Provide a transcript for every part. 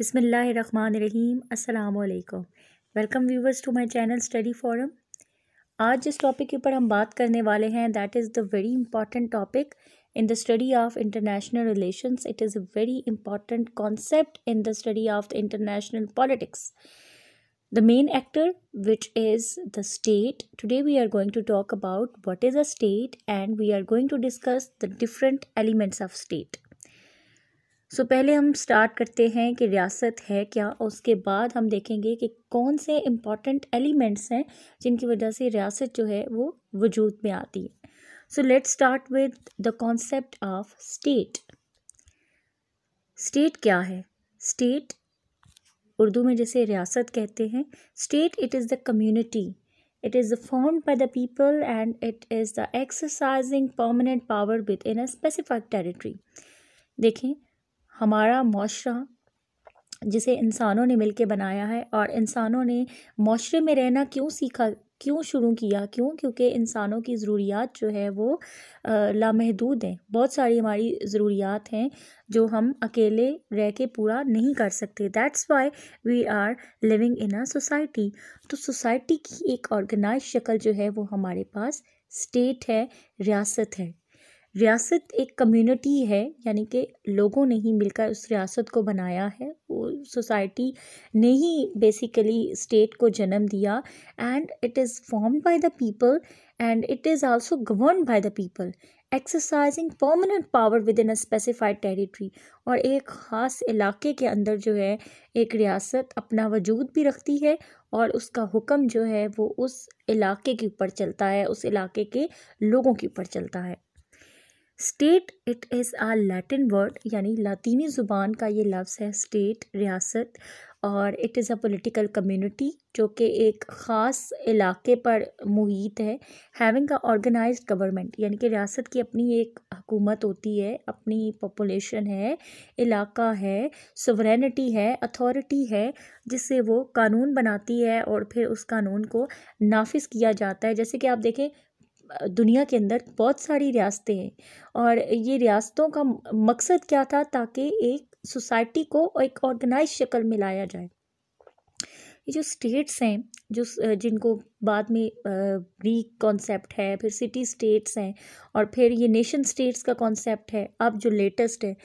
bismillah rahman rahim assalamu alaikum welcome viewers to my channel study forum aaj jis topic ke very important topic in the study of international relations it is a very important concept in the study of the international politics the main actor which is the state today we are going to talk about what is a state and we are going to discuss the different elements of state so so, पहले हम start करते हैं कि रियासत है क्या और उसके बाद हम देखेंगे कि कौन से इम्पॉर्टेंट एलिमेंट्स हैं जिनकी वजह से रियासत जो है वो वजूद में आती है so let start with the concept of state state क्या है स्टेट उर्दू में जैसे रियासत कहते हैं state it is the community the form formed the people and it is the exercising exercising power within a specified territory देखें हमारा माशरा जिसे इंसानों ने मिलकर बनाया है और इंसानों ने माशरे में रहना क्यों सीखा क्यों शुरू किया क्यों क्योंकि इंसानों की ज़रूरियात जो है वो लामहदूद हैं बहुत सारी हमारी ज़रूरियात हैं जो हम अकेले रह के पूरा नहीं कर सकते that's why we are living in a society तो सोसाइटी की एक ऑर्गेनाइज शक्ल जो है वो हमारे पास स्टेट है रियासत है रियासत एक कम्युनिटी है यानी कि लोगों ने ही मिलकर उस रियासत को बनाया है वो सोसाइटी ने ही बेसिकली स्टेट को जन्म दिया and it is form by the people and it is also govern by the people exercising permanent power within a specified territory और एक ख़ास इलाके के अंदर जो है एक रियासत अपना वजूद भी रखती है और उसका हुक्म जो है वो उस इलाके के ऊपर चलता है उस इलाके के लोगों के ऊपर चलता है state it is a Latin word यानी लातीनी ज़ुबान का ये लफ्ज़ है स्टेट रियासत और it is a political community जो कि एक ख़ास इलाके पर मुहित है हैविंग अ ऑर्गेनाइज गवर्नमेंट यानी कि रियासत की अपनी एक हुकूमत होती है अपनी पॉपुलेशन है इलाका है सवरेनिटी है अथॉरिटी है जिससे वो कानून बनाती है और फिर उस कानून को नाफिज किया जाता है जैसे कि आप देखें दुनिया के अंदर बहुत सारी रियासतें हैं और ये रियासतों का मकसद क्या था ताकि एक सोसाइटी को एक ऑर्गेनाइज शक्ल में लाया जाए ये जो स्टेट्स हैं जो जिनको बाद में ग्रीक कॉन्सेप्ट है फिर सिटी स्टेट्स हैं और फिर ये नेशन स्टेट्स का कॉन्सेप्ट है अब जो लेटेस्ट है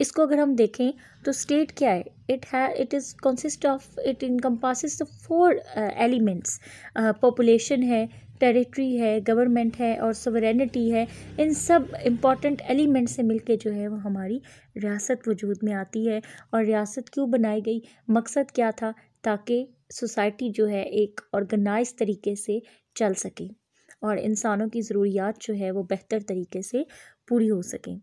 इसको अगर हम देखें तो स्टेट क्या है इट है it is consist of it encompasses the four elements population है टेरिटरी है गवर्नमेंट है और सवरेनिटी है इन सब इम्पॉर्टेंट एलिमेंट से मिलके जो है वो हमारी रियासत वजूद में आती है और रियासत क्यों बनाई गई मकसद क्या था ताकि सोसाइटी जो है एक ऑर्गेनाइज तरीके से चल सके और इंसानों की ज़रूरियात जो है वो बेहतर तरीके से पूरी हो सकें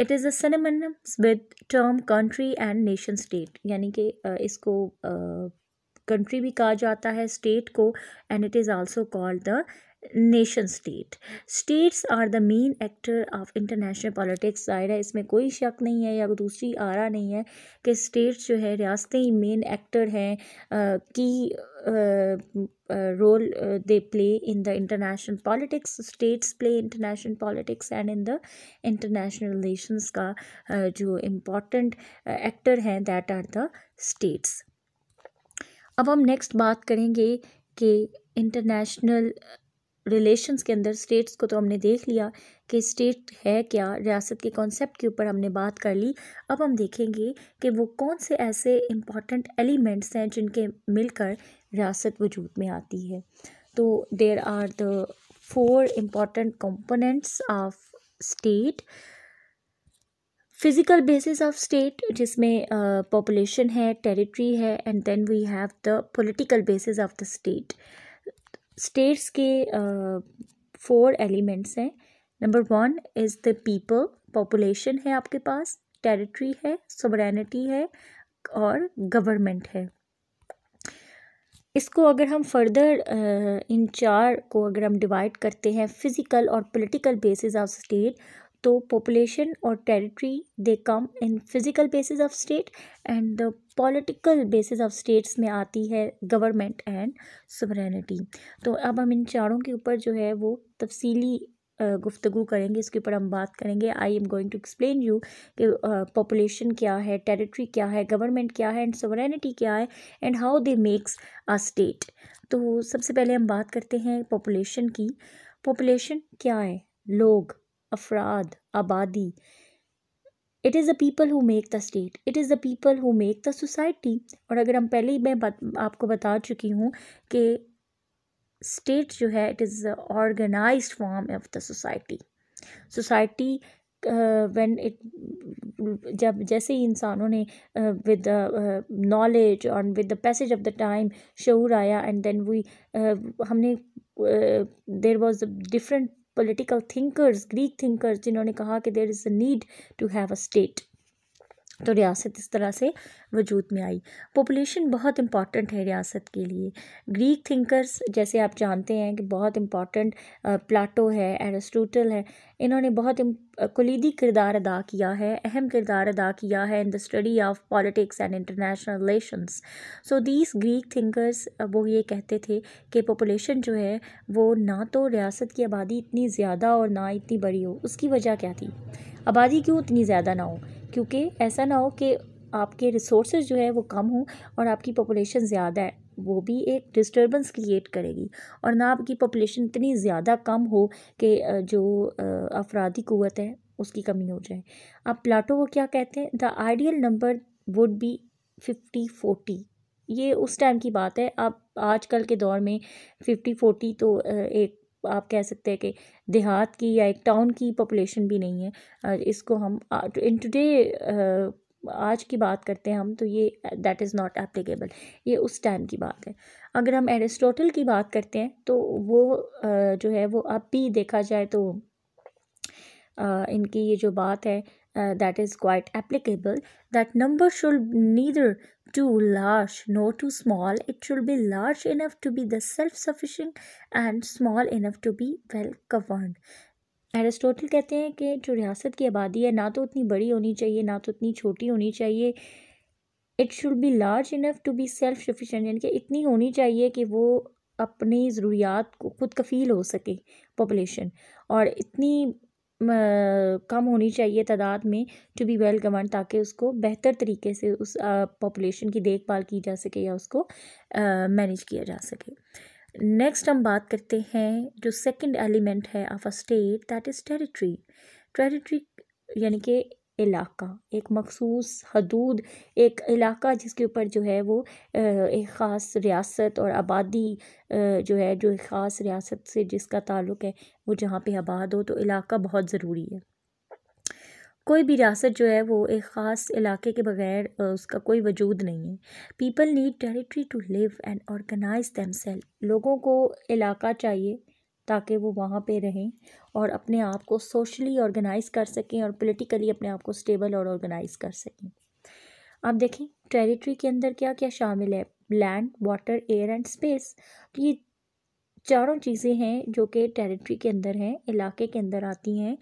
it is a synonymous with term country and nation state यानी कि इसको कंट्री भी कहा जाता है स्टेट को and it is also called the nation state states are the main actor of international politics जाहिर है इसमें कोई शक नहीं है या दूसरी आरा नहीं है कि स्टेट्स जो है रियासतें ही मेन एक्टर हैं की role they play in the international politics states play international politics and in the international relations का uh, जो इम्पोर्टेंट एक्टर हैं दैट आर द स्टेट्स अब हम नेक्स्ट बात करेंगे कि इंटरनेशनल रिलेशंस uh, के अंदर स्टेट्स को तो हमने देख लिया कि स्टेट है क्या रियासत के कॉन्सेप्ट के ऊपर हमने बात कर ली अब हम देखेंगे कि वो कौन से ऐसे इम्पॉर्टेंट एलिमेंट्स हैं जिनके मिलकर रियासत वजूद में आती है तो there are the four important components of state physical basis of state जिसमें पॉपुलेशन uh, है टेरिटरी है and then we have the political basis of the state states के फोर uh, एलिमेंट्स हैं number one is the people population है आपके पास territory है सोबरैनिटी है और गवर्नमेंट है इसको अगर हम फर्दर इन चार को अगर हम डिवाइड करते हैं फिज़िकल और पॉलिटिकल बेसिस ऑफ स्टेट तो पॉपुलेशन और territory they come in physical basis of state and the political basis of states में आती है गवर्नमेंट एंड सवरेनिटी तो अब हम इन चारों के ऊपर जो है वो तफसीली गुफ्तगु करेंगे इसके ऊपर हम बात करेंगे I am going to explain you कि पॉपुलेशन क्या है टेरिटरी क्या है गवर्नमेंट क्या है एंड सवरेनिटी क्या है and how they makes a state तो सबसे पहले हम बात करते हैं पॉपुलेशन की पॉपुलेशन क्या है लोग अफराद आबादी it is the people who make the state it is the people who make the society और अगर हम पहले ही मैं बत, आपको बता चुकी हूँ कि स्टेट जो है it is the organise form of the society society when it जब जैसे ही इंसानों ने विद नॉलेज और with the passage of the time शूर आया एंड देन वी हमने there was different political thinkers greek thinkers जिन्होंने कहा कि there is a need to have a state तो रियासत इस तरह से वजूद में आई पॉपुलेशन बहुत इम्पॉर्टेंट है रियासत के लिए ग्रीक थिंकर्स जैसे आप जानते हैं कि बहुत इम्पॉर्टेंट प्लाटो है एरिस्टोटल है इन्होंने बहुत कलीदी किरदार अदा किया है अहम किरदार अदा किया है in the study of politics and international relations so these Greek thinkers वो ये कहते थे कि पॉपुलेशन जो है वो ना तो रियासत की आबादी इतनी ज़्यादा और ना इतनी बड़ी हो उसकी वजह क्या थी आबादी क्यों इतनी ज़्यादा ना हो क्योंकि ऐसा ना हो कि आपके रिसोर्स जो है वो कम हो और आपकी पॉपुलेशन ज़्यादा है वो भी एक डिस्टर्बेंस क्रिएट करेगी और ना आपकी पॉपुलेशन इतनी ज़्यादा कम हो कि जो अफराधी क़वत है उसकी कमी हो जाए अब प्लाटो को क्या कहते हैं the ideal number would be fifty forty ये उस टाइम की बात है अब आजकल के दौर में फिफ्टी फोर्टी तो एक आप कह सकते हैं कि देहात की या एक टाउन की पॉपुलेशन भी नहीं है इसको हम इन टुडे तो आज की बात करते हैं हम तो ये दैट इज़ नॉट एप्लीकेबल ये उस टाइम की बात है अगर हम एरिस्टोटल की बात करते हैं तो वो जो है वो अब भी देखा जाए तो इनकी ये जो बात है uh, that is quite applicable that number should neither too large nor too small it should be large enough to be the self-sufficient and small enough to be well governed aristotle kehte hain ki jo riyasat ki abadi hai na to utni badi honi chahiye na to utni choti honi chahiye it should be large enough to be self sufficient यानी कि इतनी होनी चाहिए कि वो अपनी ज़रूरियात को खुद कफ़ील हो सके पॉपुलेशन और इतनी कम होनी चाहिए तादाद में टू बी वेल गवर्न ताकि उसको बेहतर तरीके से उस पॉपुलेशन की देखभाल की जा सके या उसको मैनेज किया जा सके नेक्स्ट हम बात करते हैं जो सेकंड एलिमेंट है of a state that is territory territory यानी कि इलाका एक मखसूस हदूद एक इलाका जिसके ऊपर जो है वो एक ख़ास रियासत और आबादी जो है जो एक ख़ास रियासत से जिसका ताल्लुक़ है वो जहाँ पे आबाद हो तो इलाका बहुत ज़रूरी है कोई भी रियासत जो है वो एक ख़ास इलाके के बगैर उसका कोई वजूद नहीं है people need territory to live and organise them लोगों को इलाका चाहिए ताकि वो वहाँ पे रहें और अपने आप को सोशली ऑर्गेनाइज़ कर सकें और पॉलिटिकली अपने आप को स्टेबल और ऑर्गेनाइज़ कर सकें आप देखें टेरिटरी के अंदर क्या क्या शामिल है land water air and space तो ये चारों चीज़ें हैं जो कि टेरिटरी के अंदर हैं इलाके के अंदर आती हैं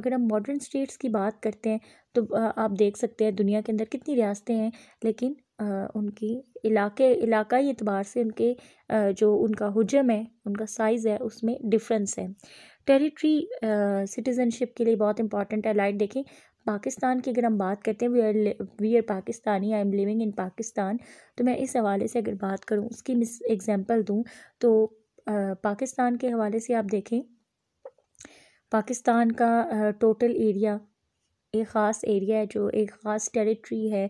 अगर हम मॉडर्न स्टेट्स की बात करते हैं तो आप देख सकते हैं दुनिया के अंदर कितनी रियासतें हैं लेकिन उनकी इलाके इलाकाई एतबार से उनके जो उनका हजम है उनका साइज़ है उसमें डिफरेंस है टेरिटरी सिटीज़नशिप के लिए बहुत इंपॉर्टेंट है लाइट देखें पाकिस्तान की अगर हम बात करते हैं we are we are Pakistani I am living in Pakistan तो मैं इस हवाले से अगर बात करूँ उसकी मिस एग्ज़ैम्पल दूँ तो आ, पाकिस्तान के हवाले से आप देखें पाकिस्तान का टोटल एरिया एक ख़ास एरिया है जो एक ख़ास टेरिटरी है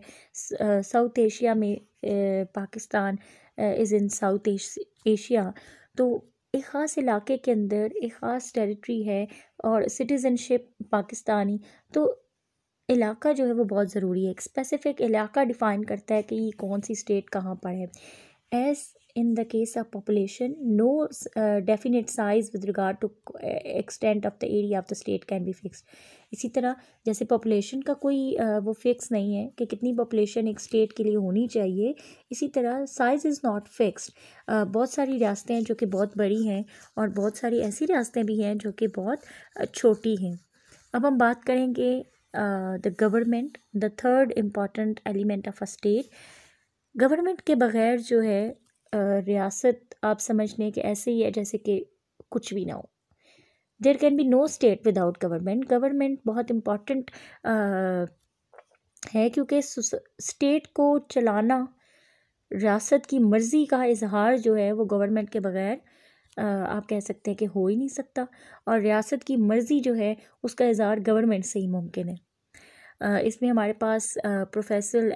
साउथ एशिया में Pakistan is in South Asia तो एक ख़ास इलाके के अंदर एक ख़ास टेरिटरी है और सिटीज़नशिप पाकिस्तानी तो इलाका जो है वो बहुत ज़रूरी है एक स्पेसिफ़िक इलाका डिफ़ाइन करता है कि ये कौन सी स्टेट कहाँ पर है as in the case of population no uh, definite size with regard to uh, extent of the area of the state can be fixed इसी तरह जैसे पॉपुलेशन का कोई uh, वो फिक्स नहीं है कि कितनी पॉपुलेशन एक स्टेट के लिए होनी चाहिए इसी तरह साइज़ इज़ नॉट फिक्स्ड बहुत सारी रियासतें हैं जो कि बहुत बड़ी हैं और बहुत सारी ऐसी रियासतें भी हैं जो कि बहुत uh, छोटी हैं अब हम बात करेंगे the government the third important element of a state government के बगैर जो है रियासत आप समझ लें कि ऐसे ही है जैसे कि कुछ भी ना हो there can be no state without government government बहुत इम्पॉर्टेंट है क्योंकि स्टेट को चलाना रियासत की मर्ज़ी का इजहार जो है वो गवर्नमेंट के बगैर आप कह सकते हैं कि हो ही नहीं सकता और रियासत की मर्ज़ी जो है उसका इजहार गवर्नमेंट से ही मुमकिन है इसमें हमारे पास प्रोफेसर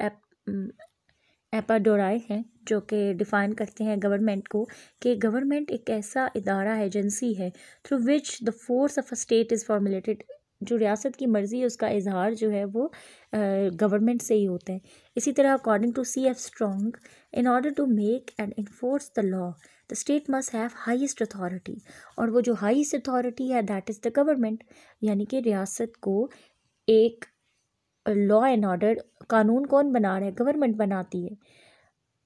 एपाडोराए हैं जो कि डिफ़ाइन करते हैं गवर्नमेंट को कि गवर्नमेंट एक ऐसा इदारा है एजेंसी है through which the force of a state is formulated जो रियासत की मर्ज़ी है उसका इजहार जो है वो गवर्नमेंट से ही होता है इसी तरह according to C F Strong in order to make and enforce the law the state must have highest authority और वो जो हाइस्ट अथॉरिटी है दैट इज़ द गवर्नमेंट यानी कि रियासत को एक लॉ एंड ऑर्डर कानून कौन बना रहा है गवर्नमेंट बनाती है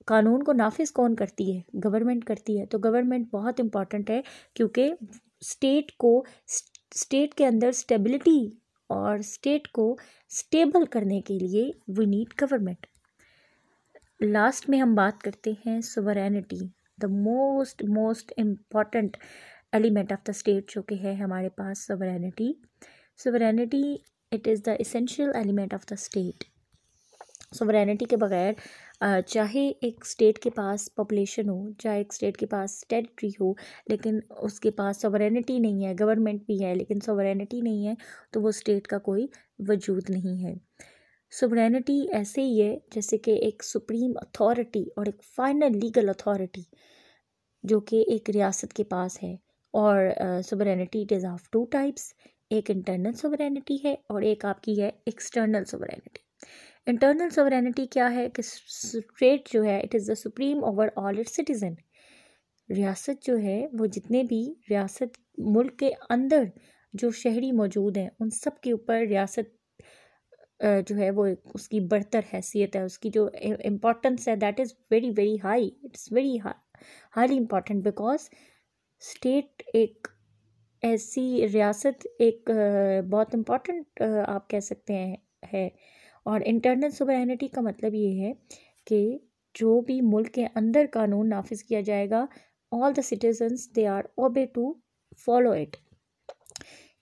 कानून को नाफिज कौन करती है गवर्नमेंट करती है तो गवर्नमेंट बहुत इम्पॉर्टेंट है क्योंकि स्टेट को स्टेट के अंदर स्टेबिलिटी और स्टेट को स्टेबल करने के लिए वी नीड गवर्नमेंट लास्ट में हम बात करते हैं sovereignty the most most important element of the state जो कि है हमारे पास sovereignty sovereignty it is the essential element of the state sovereignty के बगैर चाहे एक स्टेट के पास पॉपुलेशन हो चाहे एक स्टेट के पास टेरिटरी हो लेकिन उसके पास सोवरेनिटी नहीं है गवर्नमेंट भी है लेकिन सोवरेनिटी नहीं है तो वो स्टेट का कोई वजूद नहीं है सोवरेनिटी ऐसे ही है जैसे कि एक सुप्रीम अथॉरिटी और एक फाइनल लीगल अथॉरिटी जो कि एक रियासत के पास है और sovereignty it is of two types एक इंटरनल सोवरेनिटी है और एक आपकी है एक्सटर्नल सोवरेनिटी इंटरनल सवरेनिटी क्या है कि स्टेट जो है it is the supreme over all it citizen रियासत जो है वो जितने भी रियासत मुल्क के अंदर जो शहरी मौजूद हैं उन सब के ऊपर रियासत जो है वो उसकी बढ़तर हैसियत है उसकी जो इम्पोर्टेंस है that is very very high it's very highly important because state एक ऐसी रियासत एक बहुत इम्पॉर्टेंट आप कह सकते हैं है और इंटरनल सुबरानिटी का मतलब ये है कि जो भी मुल्क के अंदर कानून नाफिज किया जाएगा all the citizens they are obey to follow it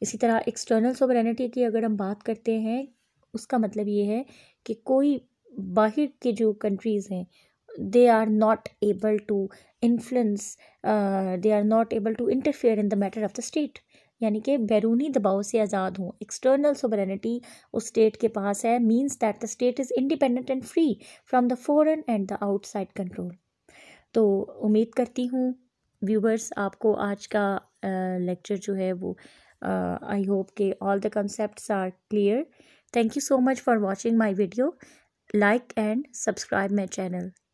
इसी तरह एक्सटर्नल सोवरेनिटी की अगर हम बात करते हैं उसका मतलब ये है कि कोई बाहर के जो कंट्रीज़ हैं they are not able to influence they are not able to interfere in the matter of the state यानी कि बैरूनी दबाव से आज़ाद हों एक्सटर्नल सोबरेनिटी उस स्टेट के पास है means that the state is independent and free from the foreign and the outside control तो उम्मीद करती हूँ व्यूवर्स आपको आज का लेक्चर जो है वो आई होप के all the concept are clear thank you so much for watching my video like and subscribe my channel